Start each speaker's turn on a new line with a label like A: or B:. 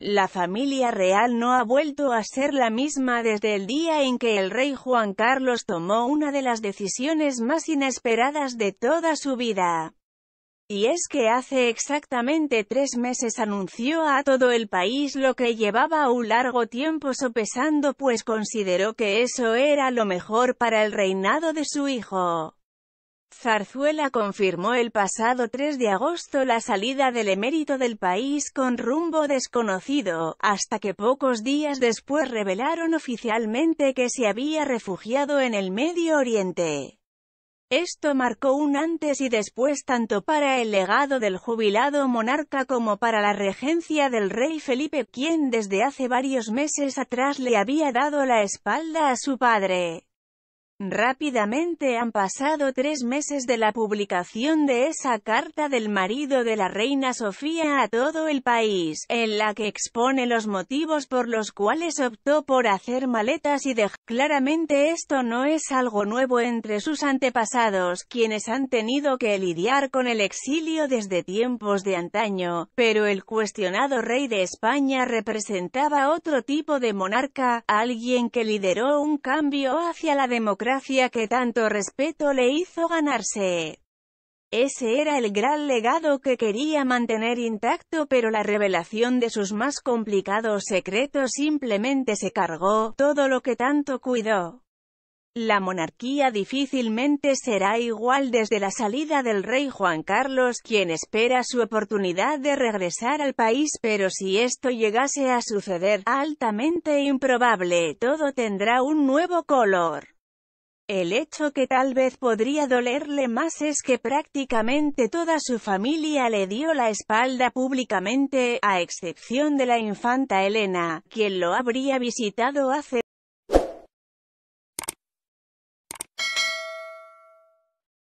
A: La familia real no ha vuelto a ser la misma desde el día en que el rey Juan Carlos tomó una de las decisiones más inesperadas de toda su vida. Y es que hace exactamente tres meses anunció a todo el país lo que llevaba un largo tiempo sopesando pues consideró que eso era lo mejor para el reinado de su hijo. Zarzuela confirmó el pasado 3 de agosto la salida del emérito del país con rumbo desconocido, hasta que pocos días después revelaron oficialmente que se había refugiado en el Medio Oriente. Esto marcó un antes y después tanto para el legado del jubilado monarca como para la regencia del rey Felipe, quien desde hace varios meses atrás le había dado la espalda a su padre. Rápidamente han pasado tres meses de la publicación de esa carta del marido de la reina Sofía a todo el país, en la que expone los motivos por los cuales optó por hacer maletas y dejar. Claramente esto no es algo nuevo entre sus antepasados, quienes han tenido que lidiar con el exilio desde tiempos de antaño, pero el cuestionado rey de España representaba otro tipo de monarca, alguien que lideró un cambio hacia la democracia Gracia que tanto respeto le hizo ganarse. Ese era el gran legado que quería mantener intacto pero la revelación de sus más complicados secretos simplemente se cargó, todo lo que tanto cuidó. La monarquía difícilmente será igual desde la salida del rey Juan Carlos, quien espera su oportunidad de regresar al país pero si esto llegase a suceder, altamente improbable, todo tendrá un nuevo color. El hecho que tal vez podría dolerle más es que prácticamente toda su familia le dio la espalda públicamente, a excepción de la infanta Elena, quien lo habría visitado hace